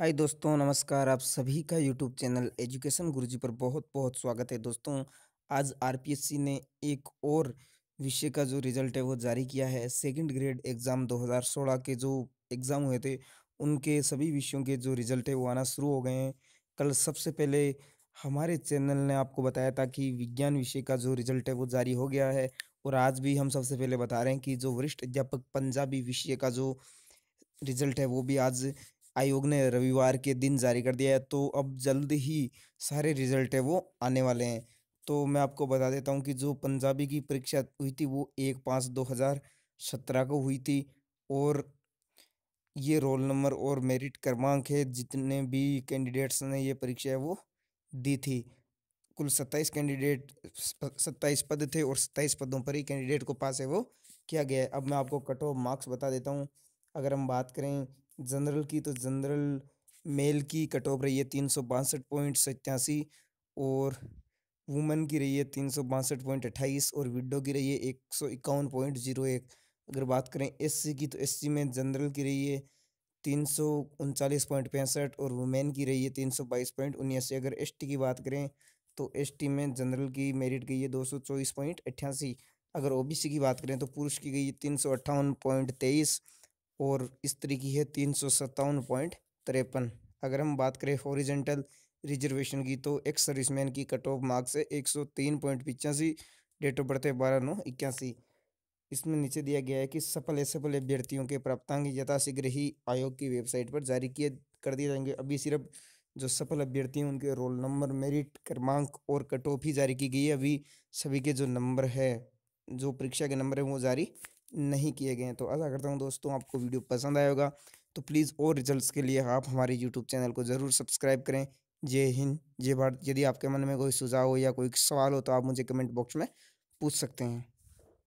हाय दोस्तों नमस्कार आप सभी का यूट्यूब चैनल एजुकेशन गुरुजी पर बहुत बहुत स्वागत है दोस्तों आज आरपीएससी ने एक और विषय का जो रिजल्ट है वो जारी किया है सेकंड ग्रेड एग्ज़ाम 2016 के जो एग्ज़ाम हुए थे उनके सभी विषयों के जो रिजल्ट है वो आना शुरू हो गए हैं कल सबसे पहले हमारे चैनल ने आपको बताया था कि विज्ञान विषय का जो रिजल्ट है वो जारी हो गया है और आज भी हम सबसे पहले बता रहे हैं कि जो वरिष्ठ अध्यापक पंजाबी विषय का जो रिजल्ट है वो भी आज आयोग ने रविवार के दिन जारी कर दिया है तो अब जल्द ही सारे रिजल्ट है वो आने वाले हैं तो मैं आपको बता देता हूँ कि जो पंजाबी की परीक्षा हुई थी वो एक पाँच दो हज़ार सत्रह को हुई थी और ये रोल नंबर और मेरिट क्रमांक है जितने भी कैंडिडेट्स ने ये परीक्षा है वो दी थी कुल सत्ताईस कैंडिडेट सत्ताईस पद थे और सत्ताईस पदों पर ही कैंडिडेट को पास है वो किया गया है अब मैं आपको कट ऑफ मार्क्स बता देता हूँ अगर हम बात करें जनरल की तो जनरल मेल की कट ऑफ रही है तीन सौ बासठ पॉइंट सत्तासी और वुमेन की रही है तीन सौ बासठ पॉइंट अट्ठाईस और विडो की रही है एक सौ इक्यावन पॉइंट जीरो एक अगर बात करें एससी की तो एससी में जनरल की रही है तीन सौ उनचालीस पॉइंट पैंसठ और वुमेन की रही है तीन सौ बाईस पॉइंट उन्यासी अगर एस की बात करें तो एस में जनरल की मेरिट गई है दो सौ चौबीस पॉइंट अट्ठासी अगर ओबीसी की बात करें तो पुरुष की गई है तीन सौ अट्ठावन पॉइंट तेईस और स्त्री की है तीन सौ सत्तावन पॉइंट तिरपन अगर हम बात करें हॉरिजेंटल रिजर्वेशन की तो एक्स सर्विसमैन की कट ऑफ मार्क्स है एक सौ तीन पॉइंट पिचासी डेट ऑफ बर्थ है बारह नौ इक्यासी इसमें नीचे दिया गया है कि सफल असफल अभ्यर्थियों के प्राप्तांक यथाशीघ्र ही आयोग की वेबसाइट पर जारी किए कर दिए जाएंगे अभी सिर्फ जो सफल अभ्यर्थी हैं उनके रोल नंबर मेरिट क्रमांक और कट ऑफ ही जारी की गई है अभी सभी के जो नंबर है जो परीक्षा के नंबर है वो जारी नहीं किए गए हैं तो आशा करता हूँ दोस्तों आपको वीडियो पसंद आया होगा तो प्लीज़ और रिजल्ट्स के लिए आप हमारे यूट्यूब चैनल को ज़रूर सब्सक्राइब करें जय हिंद जय भारत यदि आपके मन में कोई सुझाव हो या कोई सवाल हो तो आप मुझे कमेंट बॉक्स में पूछ सकते हैं